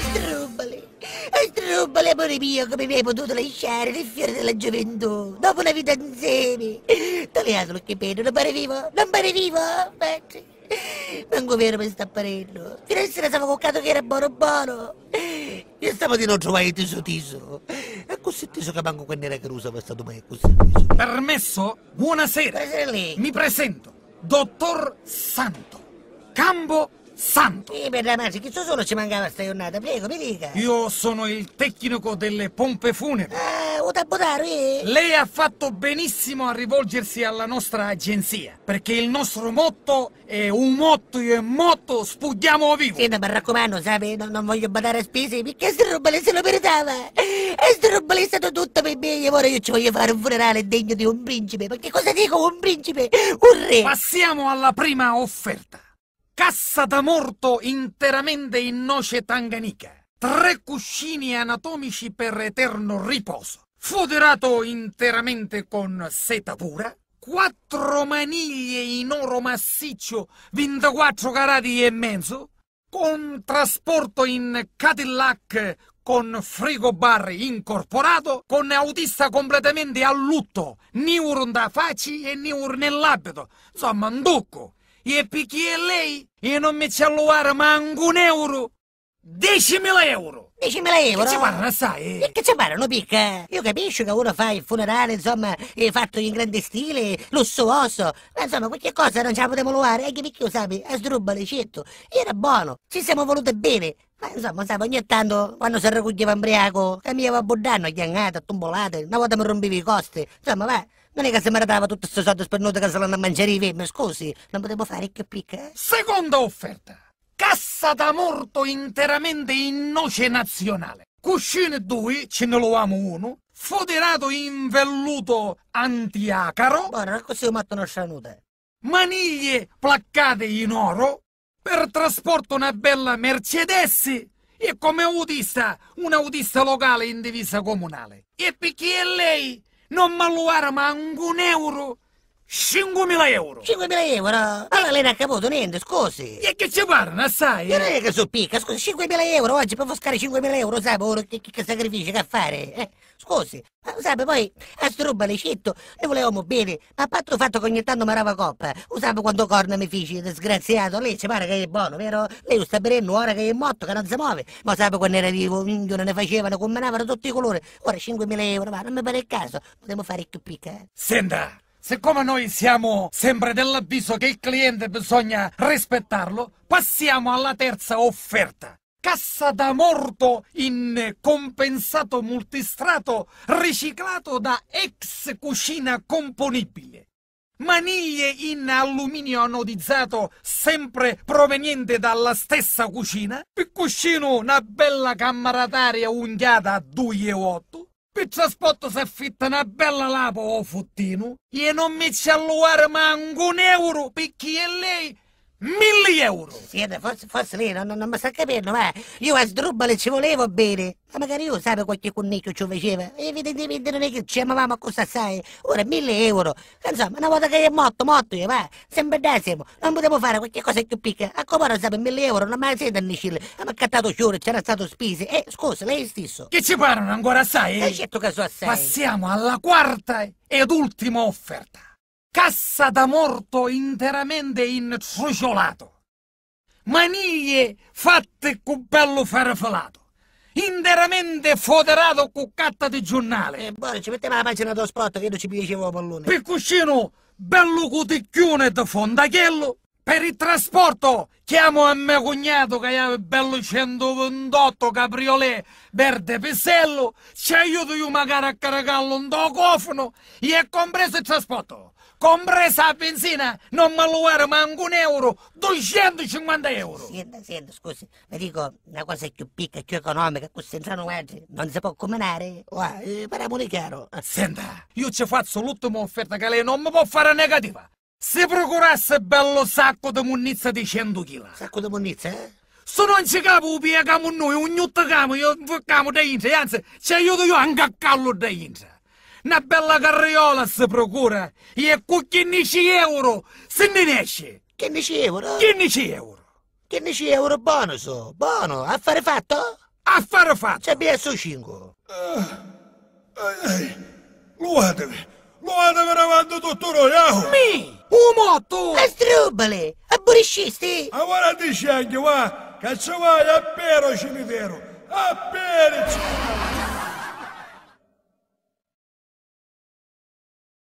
Strubbole, strubbole amore mio, come mi hai potuto lasciare nel fiore della gioventù, dopo una vita insieme. Togliatelo che pena, non pare vivo, non pare vivo, Beh, Manco vero per stapparello. Finestra a sera stavo coccato che era buono buono. Io stavo di non trovare il tiso tiso! E così tiso che manco quando era caruso per stato mai così teso. Permesso? Buonasera. Buonasera lei. Mi presento. Dottor Santo. Cambo santo! E per la magia, chi so solo ci mancava sta giornata, prego, mi dica. Io sono il tecnico delle pompe funebri. Ah, eh, Otabotaro, eh? Lei ha fatto benissimo a rivolgersi alla nostra agenzia, perché il nostro motto è un motto e motto spughiamo vivo. Sì, ma mi raccomando, sai, non, non, voglio badare a spese, perché se roba lei se lo meritava. E se roba lei è stato tutto per me, e ora io ci voglio fare un funerale degno di un principe, perché cosa dico un principe? Un re! Passiamo alla prima offerta cassa da morto interamente in noce tanganica, tre cuscini anatomici per eterno riposo, foderato interamente con seta pura, quattro maniglie in oro massiccio, 24 carati e mezzo, con trasporto in Cadillac con frigobar incorporato, con autista completamente a lutto, niurun da faci e niurun nell'abito, insomma un ducco. E perché lei e non mi cellulare manco un euro. 10.000 euro! 10.000 euro? Che ci parlano sai? E che ci parlano, picca? Io capisco che uno fa il funerale, insomma, eh, fatto in grande stile, lussuoso, ma insomma, qualche cosa non ce la potremmo luare, E che lo sai, a sdrubba l'ecetto. Era buono, ci siamo volute bene, ma insomma, sai, ogni tanto quando si raccoglieva imbriaco, cambiava a Boddanno, chiangata, tombolate, una volta mi rompevi i costi. Insomma, va, non è che se si meritava tutto questo soldi spernuti che se l'hanno a mangiare i vemi, scusi, non potevo fare che picca. Eh. Seconda offerta. Cassa da morto interamente in noce nazionale. Cuscine due, ce ne lo amo uno, foderato in velluto antiacaro. Buono, così ho matto una scianuta. Maniglie placcate in oro, per trasporto una bella Mercedes e come autista un autista locale in divisa comunale. E perché lei non mi alluarma un euro 5.000 euro! 5.000 euro? Allora lei non ha capito niente, scusi! E che ci parla, sai? Io non è che so picca, scusi, 5.000 euro oggi per foscare 5.000 euro, sai, ora che, che sacrificio che a fare? Eh, scusi, ma sai, poi a eh, sto roba l'ecetto, noi volevamo bene, ma a patto fatto che ogni tanto mi rava coppa, usavo quando corna mi fici, disgraziato, lei ci pare che è buono, vero? Lei sta berendo, ora che è morto, che non si muove, ma sai quando era vivo, non ne facevano, combinavano tutti i colori, ora 5.000 euro, ma non mi pare il caso, potremmo fare più picca. Eh? Senta! Siccome noi siamo sempre dell'avviso che il cliente bisogna rispettarlo, passiamo alla terza offerta. Cassa da morto in compensato multistrato riciclato da ex cucina componibile. Maniglie in alluminio anodizzato sempre proveniente dalla stessa cucina. cuscino una bella camera d'aria unghiata a 2,8 Pizza Pizzaspotto si affitta una bella lapa oh fottino e non mi ci alluare manco un euro picchi è lei 1000 euro! Siete, forse, forse lei non, non, non mi sta capendo, ma io a sdrubbale ci volevo bene. Ma magari io sapevo qualche connicchio ci faceva. Evidentemente non è che ci amavamo a cosa sai. Ora 1000 euro. Insomma, una volta che è morto, morto io, va. Sempre da siamo. Non potevo fare qualche cosa più picca! A comoro sape 1000 euro, non mai siete a Nicille. Abbiamo accattato ciore, c'era stato spese. Eh, scusa, lei stesso. Che ci parlano ancora assai? Eh, certo che so assai. Passiamo alla quarta ed ultima offerta cassa da morto interamente inciuciolato, maniglie fatte con bello farfallato, interamente foderato con catta di giornale. E eh, buono, ci metteva la pagina dello spot che io ci piacevo pallone. Piccuccino, bello cuticchione da fondachello, per il trasporto chiamo a mio cognato che è bello 128 cabriolet verde pisello, ci aiuto io magari a caricarlo un cofono, e è compreso il trasporto, compresa la benzina, non me lo era manco un euro, 250 euro. Senta, senta, scusi, mi dico una cosa più piccola, più economica, così entrano oggi, non si può combinare, Guarda, eh, parliamo di chiaro. Senta, io ci faccio l'ultima offerta che lei non mi può fare negativa. Se procurasse bello sacco di munizia di 100 kg. Sacco di munizia, eh? Se non ci capo, piegamo noi, ogni camo, io da dentro, anzi, ci aiuto io anche a callo da dentro. Una bella carriola si procura, e con 15 euro se ne esce. 15 euro? 15 euro. 15 euro buono so, buono, affare fatto? Affare fatto. C'è BS5. Luatemi, luatemi davanti a tutto noi, eh? eh, eh Mi! matto! E strubbale! E buriscisti! Ma guarda ti scendi, va! Cazzo vai, appena cimitero! Appena cimitero!